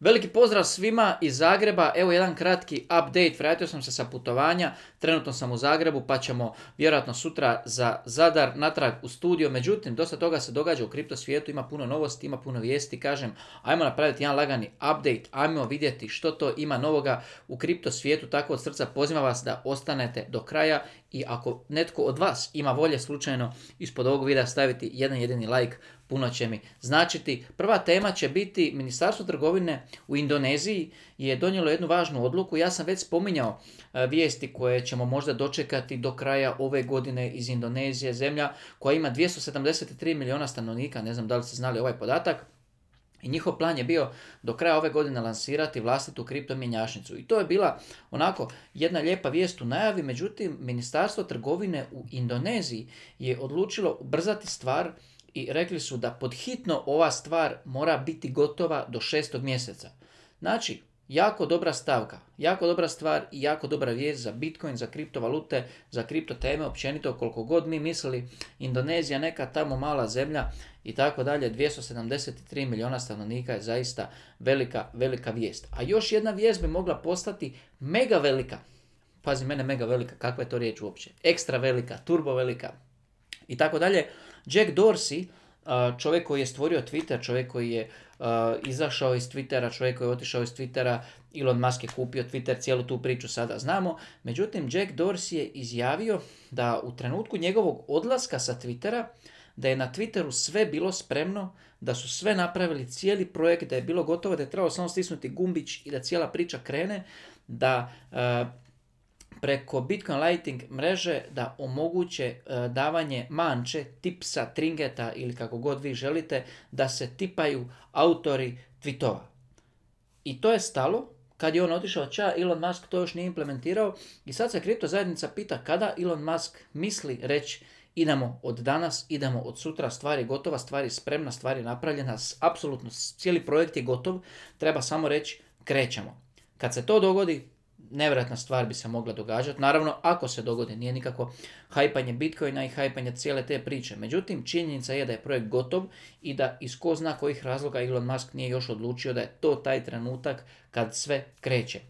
Veliki pozdrav svima iz Zagreba, evo jedan kratki update, vratio sam se sa putovanja, trenutno sam u Zagrebu pa ćemo vjerojatno sutra za Zadar natrag u studio, međutim dosta toga se događa u kripto svijetu, ima puno novosti, ima puno vijesti, kažem ajmo napraviti jedan lagani update, ajmo vidjeti što to ima novoga u kripto svijetu, tako od srca pozivam vas da ostanete do kraja i ako netko od vas ima volje slučajno ispod ovog videa staviti jedan jedini like, puno će mi značiti. Prva tema će biti Ministarstvo trgovine u Indoneziji je donijelo jednu važnu odluku. Ja sam već spominjao e, vijesti koje ćemo možda dočekati do kraja ove godine iz Indonezije, zemlja koja ima 273 milijuna stanovnika, ne znam da li ste znali ovaj podatak i njihov plan je bio do kraja ove godine lansirati vlastitu kriptomjenjašnicu. I to je bila onako jedna lijepa vijest u najavi, međutim Ministarstvo trgovine u Indoneziji je odlučilo ubrzati stvar i rekli su da podhitno ova stvar mora biti gotova do šestog mjeseca. Znači, jako dobra stavka, jako dobra stvar i jako dobra vijest za Bitcoin, za kriptovalute, za kriptoteme, općenito koliko god mi mislili, Indonezija neka tamo mala zemlja i tako dalje, 273 miliona stanovnika je zaista velika, velika vijest. A još jedna vijest bi mogla postati mega velika. Pazi, mene mega velika, kakva je to riječ uopće? Ekstra velika, turbo velika i tako dalje. Jack Dorsey, čovjek koji je stvorio Twitter, čovjek koji je izašao iz Twittera, čovjek koji je otišao iz Twittera, Elon Musk je kupio Twitter, cijelu tu priču sada znamo. Međutim, Jack Dorsey je izjavio da u trenutku njegovog odlaska sa Twittera da je na Twitteru sve bilo spremno, da su sve napravili cijeli projekt, da je bilo gotovo, da je trebalo samo stisnuti gumbić i da cijela priča krene, da e, preko Bitcoin Lighting mreže da omoguće e, davanje manče, tipsa, tringeta ili kako god vi želite, da se tipaju autori tweetova. I to je stalo, kad je on otišao ča, Elon Musk to još nije implementirao i sad se kripto zajednica pita kada Elon Musk misli reći idemo od danas, idemo od sutra, stvar je gotova, stvar je spremna, stvar je napravljena, apsolutno cijeli projekt je gotov, treba samo reći krećemo. Kad se to dogodi, nevjerojatna stvar bi se mogla događati. Naravno, ako se dogodi, nije nikako hajpanje Bitcoina i hajpanje cijele te priče. Međutim, činjenica je da je projekt gotov i da iz ko zna kojih razloga Elon Musk nije još odlučio da je to taj trenutak kad sve kreće.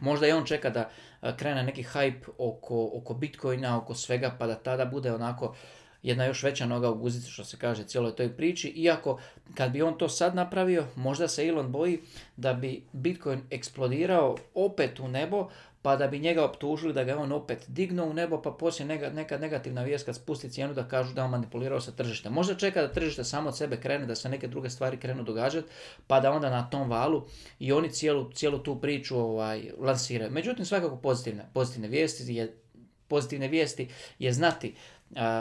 Možda i on čeka da e, krene neki hype oko, oko Bitcoina, oko svega, pa da tada bude onako jedna još veća noga u guzici što se kaže cijeloj toj priči. Iako kad bi on to sad napravio, možda se Elon boji da bi Bitcoin eksplodirao opet u nebo pa da bi njega optužili da ga je on opet dignuo u nebo, pa poslije neka, neka negativna vijest kad spusti cijenu da kažu da on manipulirao sa tržištem. Možda čeka da tržište samo od sebe krene, da se neke druge stvari krenu događati, pa da onda na tom valu i oni cijelu, cijelu tu priču ovaj, lansiraju. Međutim, svakako pozitivne, pozitivne vijesti je pozitivne vijesti je znati,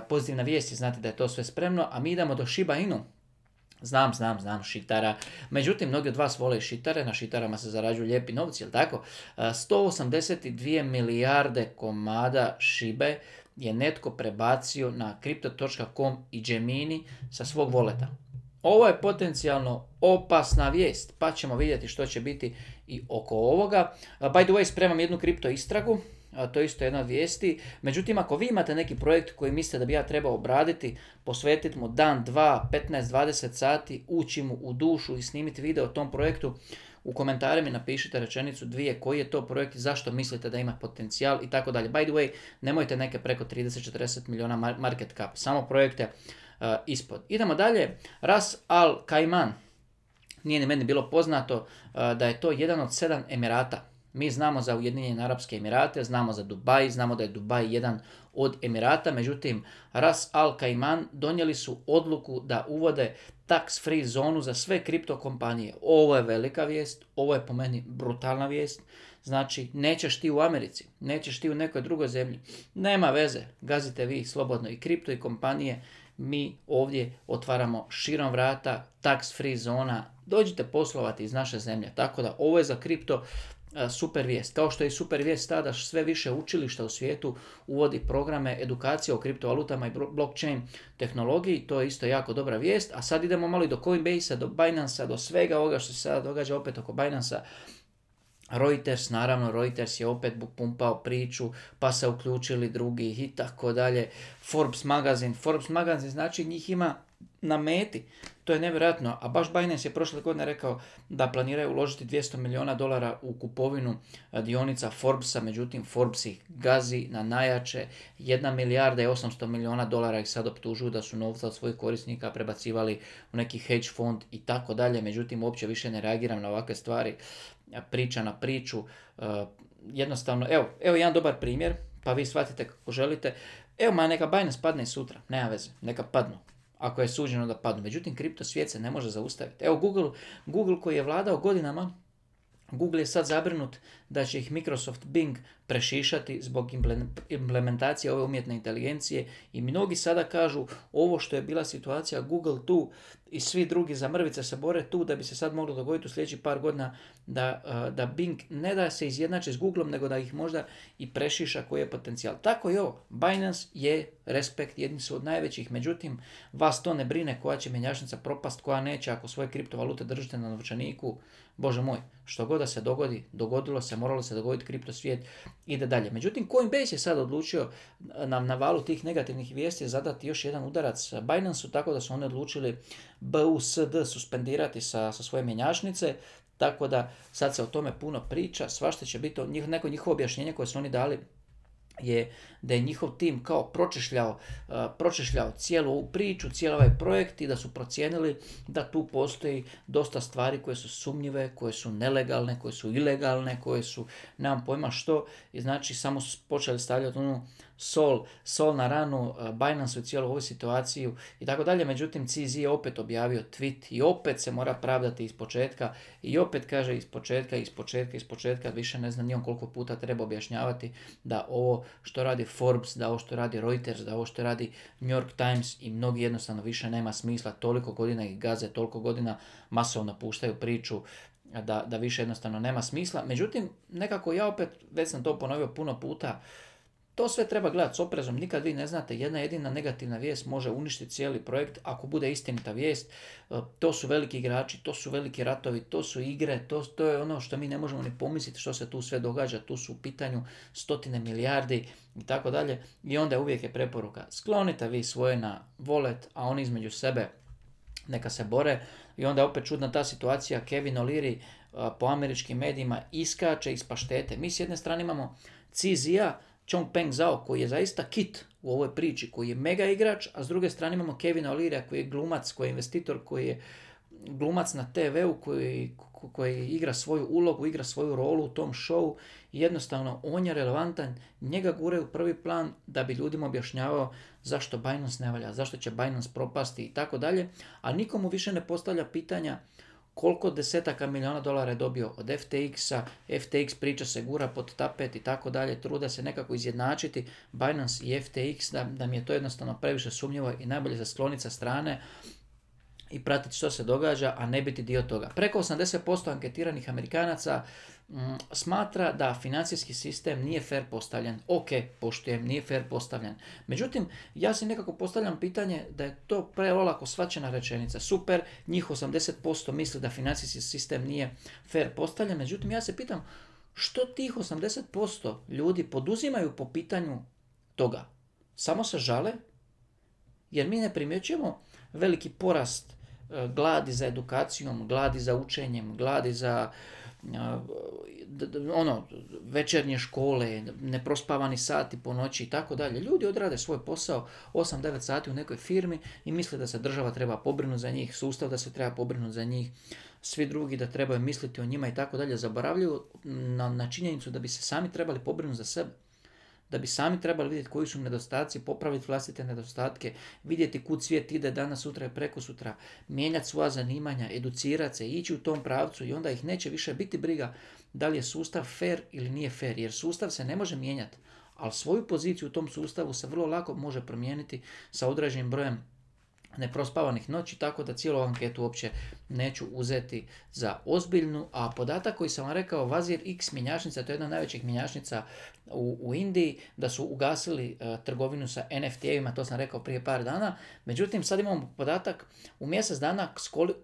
pozitivna vijest je znati da je to sve spremno, a mi idemo do Shiba Inu, Znam, znam, znam šitara. Međutim, mnogi od vas vole šitare, na šitarama se zarađuju lijepi novci, jel tako? 182 e, milijarde komada šibe je netko prebacio na crypto.com i Gemini sa svog voleta. Ovo je potencijalno opasna vijest, pa ćemo vidjeti što će biti i oko ovoga. By the way, spremam jednu kripto istragu, to je isto jedna od vijesti. Međutim, ako vi imate neki projekt koji mislite da bi ja trebao obraditi, posvetiti mu dan, dva, 15, 20 sati, ući mu u dušu i snimiti video o tom projektu, u komentarima mi napišite rečenicu dvije koji je to projekt, zašto mislite da ima potencijal i tako dalje. By the way, nemojte neke preko 30-40 milijuna market cap, samo projekte E, ispod. Idemo dalje, Ras Al Kaiman. Nije ni meni bilo poznato e, da je to jedan od sedam Emirata. Mi znamo za Ujedinjene Arapske Emirate, znamo za Dubaj, znamo da je Dubaj jedan od Emirata, međutim Ras Al Kaiman donijeli su odluku da uvode tax free zonu za sve kompanije. Ovo je velika vijest, ovo je po meni brutalna vijest. Znači, nećeš ti u Americi, nećeš ti u nekoj drugoj zemlji. Nema veze, gazite vi slobodno i kripto i kompanije mi ovdje otvaramo širom vrata, tax free zona, dođite poslovati iz naše zemlje. Tako da ovo je za kripto e, super vijest. Kao što je super vijest tada sve više učilišta u svijetu uvodi programe edukacije o kriptovalutama i blockchain tehnologiji, to je isto jako dobra vijest. A sad idemo malo i do Coinbase-a, do Binance-a, do svega ovoga što se sada događa opet oko Binance-a Reuters, naravno Reuters je opet pumpao priču, pa se uključili drugi i tako dalje. Forbes magazin, Forbes magazin znači njih ima na meti, to je nevjerojatno. A baš Binance je prošle godine rekao da planiraju uložiti 200 milijuna dolara u kupovinu e, dionica Forbesa, međutim Forbes ih gazi na najjače. 1 milijarda i 800 milijuna dolara ih sad optužuju da su novca od svojih korisnika prebacivali u neki hedge fond i tako dalje. Međutim, uopće više ne reagiram na ovakve stvari priča na priču. E, jednostavno, evo, evo jedan dobar primjer, pa vi shvatite kako želite. Evo, ma neka Binance padne sutra, nema veze, neka padnu. Ako je suđeno da padnu. Međutim, kripto svijet se ne može zaustaviti. Evo, Google, Google koji je vladao godinama, Google je sad zabrinut da će ih Microsoft Bing prešišati zbog implementacije ove umjetne inteligencije i mnogi sada kažu ovo što je bila situacija Google tu i svi drugi za mrvice se bore tu da bi se sad moglo dogoditi u sljedećih par godina da, e, da Bing ne da se izjednači s Googlom nego da ih možda i prešiša koji je potencijal. Tako je ovo, Binance je respekt, jedni su od najvećih, međutim vas to ne brine koja će mjenjačnica propast, koja neće ako svoje kriptovalute držite na novčaniku, bože moj, što god da se dogodi, dogodilo se moralo se dogoditi, kripto svijet ide dalje. Međutim, Coinbase je sad odlučio eh, nam na valu tih negativnih vijesti zadati još jedan udarac Binance-u, tako da su oni odlučili BUSD suspendirati sa, sa svoje mjenjačnice, tako da sad se o tome puno priča, svašta će biti, neko njihovo objašnjenje koje su oni dali je da je njihov tim kao pročešljao, e, pročešljao cijelu ovu priču, cijeli ovaj projekt i da su procijenili da tu postoji dosta stvari koje su sumnjive, koje su nelegalne, koje su ilegalne, koje su, nemam pojma što, i znači samo su počeli stavljati onu Sol, Sol na ranu, eh, Binance u cijelu ovu situaciju i tako dalje. Međutim, CZ je opet objavio tweet i opet se mora pravdati iz početka i opet kaže iz početka, iz početka, iz početka, više ne znam nijem koliko puta treba objašnjavati da ovo što radi Forbes, da ovo što radi Reuters, da ovo što radi New York Times i mnogi jednostavno više nema smisla, toliko godina ih gaze, toliko godina masovno puštaju priču, da, da više jednostavno nema smisla. Međutim, nekako ja opet, već sam to ponovio puno puta, to sve treba gledati s oprezom, nikad vi ne znate, jedna jedina negativna vijest može uništiti cijeli projekt ako bude istinita vijest. E, to su veliki igrači, to su veliki ratovi, to su igre, to, je ono što mi ne možemo ni pomisliti što se tu sve događa, tu su u pitanju stotine milijardi i tako dalje. I onda uvijek je preporuka, sklonite vi svoje na volet, a oni između sebe neka se bore. I onda opet čudna ta situacija, Kevin O'Leary e, po američkim medijima iskače iz paštete. Mi s jedne strane imamo Cizija, Peng Zhao koji je zaista kit u ovoj priči, koji je mega igrač, a s druge strane imamo Kevina O'Leary koji je glumac, koji je investitor, koji je glumac na TV-u koji, koji igra svoju ulogu, igra svoju rolu u tom show jednostavno on je relevantan, njega gure u prvi plan da bi ljudima objašnjavao zašto Binance ne valja, zašto će Binance propasti i tako dalje, a nikomu više ne postavlja pitanja koliko desetaka milijuna dolara je dobio od FTX-a, FTX priča se gura pod tapet i tako dalje, truda se nekako izjednačiti Binance i FTX, da, da mi je to jednostavno previše sumnjivo i najbolje za sklonica strane i pratiti što se događa, a ne biti dio toga. Preko 80% anketiranih Amerikanaca Mm, smatra da financijski sistem nije fair postavljen. Ok, poštujem, nije fair postavljen. Međutim, ja si nekako postavljam pitanje da je to preolako svačena rečenica. Super, njih 80% misli da financijski sistem nije fair postavljen. Međutim, ja se pitam što tih 80% ljudi poduzimaju po pitanju toga. Samo se žale jer mi ne primjećujemo veliki porast e, gladi za edukacijom, gladi za učenjem, gladi za ono, večernje škole, neprospavani sati po noći i tako dalje. Ljudi odrade svoj posao 8-9 sati u nekoj firmi i misle da se država treba pobrinuti za njih, sustav da se treba pobrinuti za njih, svi drugi da trebaju misliti o njima i tako dalje. Zaboravljaju na, na činjenicu da bi se sami trebali pobrinuti za sebe da bi sami trebali vidjeti koji su nedostaci, popraviti vlastite nedostatke, vidjeti kud svijet ide danas, sutra i preko sutra, mijenjati svoja zanimanja, educirati se, ići u tom pravcu i onda ih neće više biti briga da li je sustav fair ili nije fair, jer sustav se ne može mijenjati, ali svoju poziciju u tom sustavu se vrlo lako može promijeniti sa određenim brojem neprospavanih noći, tako da cijelu anketu uopće neću uzeti za ozbiljnu. A podatak koji sam vam rekao, Vazir X mjenjačnica, to je jedna od najvećih mjenjačnica u, u Indiji, da su ugasili e, trgovinu sa NFT-evima, to sam rekao prije par dana. Međutim, sad imamo podatak u mjesec dana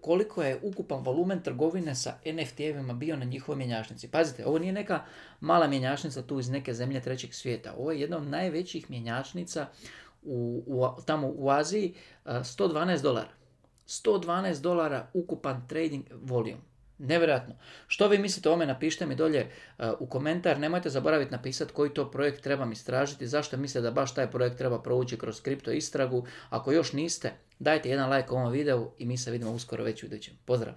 koliko je ukupan volumen trgovine sa NFT-evima bio na njihovoj mjenjačnici. Pazite, ovo nije neka mala mjenjačnica tu iz neke zemlje trećeg svijeta. Ovo je jedna od najvećih mjenjačnica u, u, tamo u Aziji, 112 e, dolara. 112 dolara ukupan trading volume. Nevjerojatno. Što vi mislite o ome, napišite mi dolje e, u komentar. Nemojte zaboraviti napisati koji to projekt trebam istražiti, zašto mislite da baš taj projekt treba provući kroz kripto istragu. Ako još niste, dajte jedan like ovom videu i mi se vidimo uskoro već u idućem. Pozdrav!